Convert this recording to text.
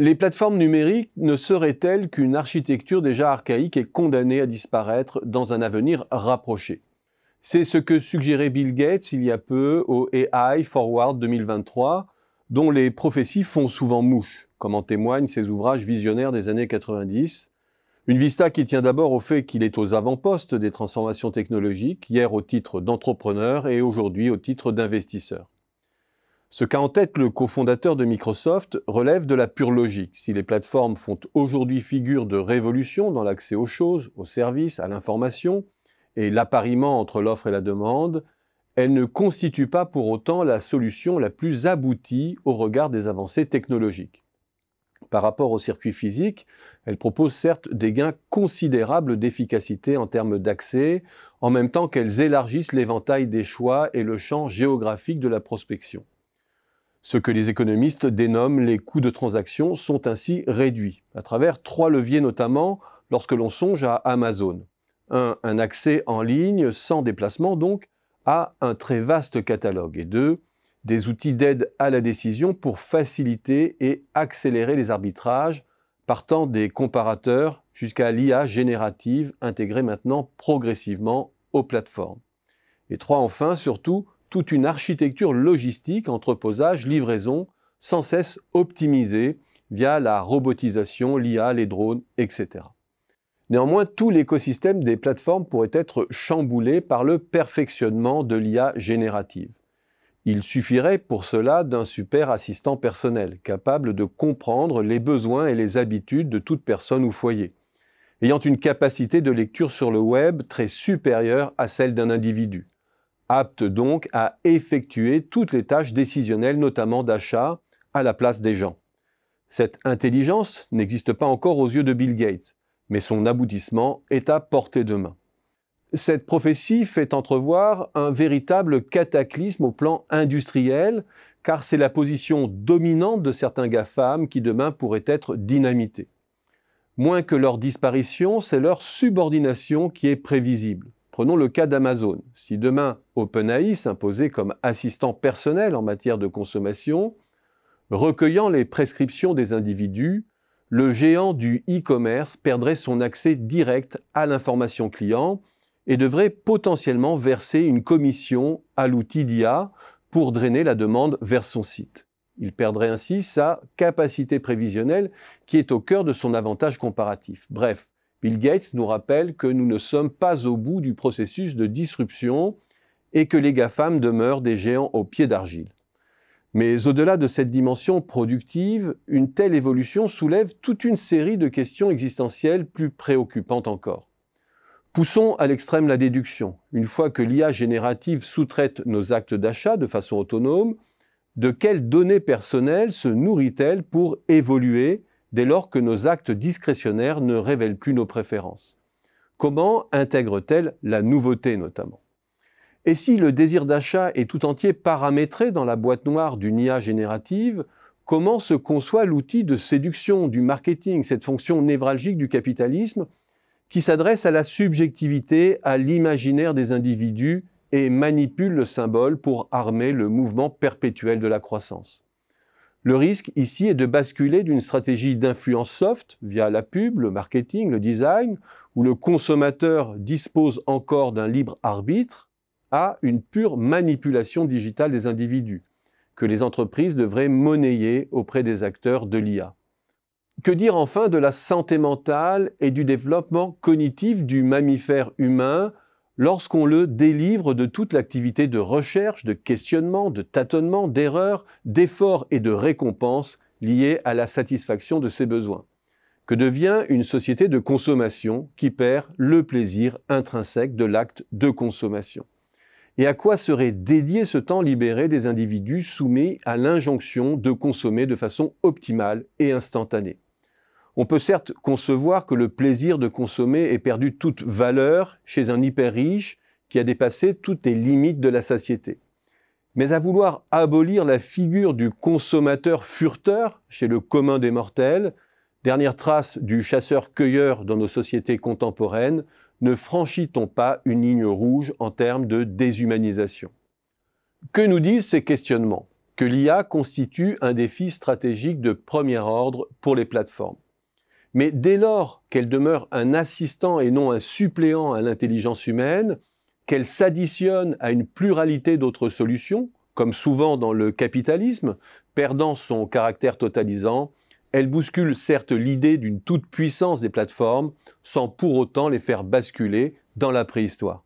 Les plateformes numériques ne seraient-elles qu'une architecture déjà archaïque et condamnée à disparaître dans un avenir rapproché C'est ce que suggérait Bill Gates il y a peu au AI Forward 2023, dont les prophéties font souvent mouche, comme en témoignent ses ouvrages visionnaires des années 90. Une vista qui tient d'abord au fait qu'il est aux avant-postes des transformations technologiques, hier au titre d'entrepreneur et aujourd'hui au titre d'investisseur. Ce qu'a en tête le cofondateur de Microsoft relève de la pure logique. Si les plateformes font aujourd'hui figure de révolution dans l'accès aux choses, aux services, à l'information, et l'appariement entre l'offre et la demande, elles ne constituent pas pour autant la solution la plus aboutie au regard des avancées technologiques. Par rapport au circuit physique, elles proposent certes des gains considérables d'efficacité en termes d'accès, en même temps qu'elles élargissent l'éventail des choix et le champ géographique de la prospection. Ce que les économistes dénomment les coûts de transaction sont ainsi réduits, à travers trois leviers notamment lorsque l'on songe à Amazon. Un, un accès en ligne, sans déplacement donc, à un très vaste catalogue. Et deux, des outils d'aide à la décision pour faciliter et accélérer les arbitrages, partant des comparateurs jusqu'à l'IA générative intégrée maintenant progressivement aux plateformes. Et trois, enfin, surtout, toute une architecture logistique, entreposage, livraison, sans cesse optimisée via la robotisation, l'IA, les drones, etc. Néanmoins, tout l'écosystème des plateformes pourrait être chamboulé par le perfectionnement de l'IA générative. Il suffirait pour cela d'un super assistant personnel, capable de comprendre les besoins et les habitudes de toute personne ou foyer, ayant une capacité de lecture sur le web très supérieure à celle d'un individu apte donc à effectuer toutes les tâches décisionnelles, notamment d'achat, à la place des gens. Cette intelligence n'existe pas encore aux yeux de Bill Gates, mais son aboutissement est à portée de main. Cette prophétie fait entrevoir un véritable cataclysme au plan industriel, car c'est la position dominante de certains GAFAM qui demain pourrait être dynamitée. Moins que leur disparition, c'est leur subordination qui est prévisible. Prenons le cas d'Amazon. Si demain OpenAI s'imposait comme assistant personnel en matière de consommation, recueillant les prescriptions des individus, le géant du e-commerce perdrait son accès direct à l'information client et devrait potentiellement verser une commission à l'outil d'IA pour drainer la demande vers son site. Il perdrait ainsi sa capacité prévisionnelle qui est au cœur de son avantage comparatif. Bref, Bill Gates nous rappelle que nous ne sommes pas au bout du processus de disruption et que les GAFAM demeurent des géants au pieds d'argile. Mais au-delà de cette dimension productive, une telle évolution soulève toute une série de questions existentielles plus préoccupantes encore. Poussons à l'extrême la déduction. Une fois que l'IA générative sous-traite nos actes d'achat de façon autonome, de quelles données personnelles se nourrit-elle pour évoluer dès lors que nos actes discrétionnaires ne révèlent plus nos préférences Comment intègre-t-elle la nouveauté notamment Et si le désir d'achat est tout entier paramétré dans la boîte noire d'une IA générative, comment se conçoit l'outil de séduction du marketing, cette fonction névralgique du capitalisme qui s'adresse à la subjectivité, à l'imaginaire des individus et manipule le symbole pour armer le mouvement perpétuel de la croissance. Le risque ici est de basculer d'une stratégie d'influence soft via la pub, le marketing, le design, où le consommateur dispose encore d'un libre arbitre, à une pure manipulation digitale des individus, que les entreprises devraient monnayer auprès des acteurs de l'IA. Que dire enfin de la santé mentale et du développement cognitif du mammifère humain lorsqu'on le délivre de toute l'activité de recherche, de questionnement, de tâtonnement, d'erreur, d'effort et de récompense liée à la satisfaction de ses besoins. Que devient une société de consommation qui perd le plaisir intrinsèque de l'acte de consommation Et à quoi serait dédié ce temps libéré des individus soumis à l'injonction de consommer de façon optimale et instantanée on peut certes concevoir que le plaisir de consommer ait perdu toute valeur chez un hyper riche qui a dépassé toutes les limites de la satiété. Mais à vouloir abolir la figure du consommateur furteur chez le commun des mortels, dernière trace du chasseur-cueilleur dans nos sociétés contemporaines, ne franchit-on pas une ligne rouge en termes de déshumanisation Que nous disent ces questionnements Que l'IA constitue un défi stratégique de premier ordre pour les plateformes. Mais dès lors qu'elle demeure un assistant et non un suppléant à l'intelligence humaine, qu'elle s'additionne à une pluralité d'autres solutions, comme souvent dans le capitalisme, perdant son caractère totalisant, elle bouscule certes l'idée d'une toute-puissance des plateformes, sans pour autant les faire basculer dans la préhistoire.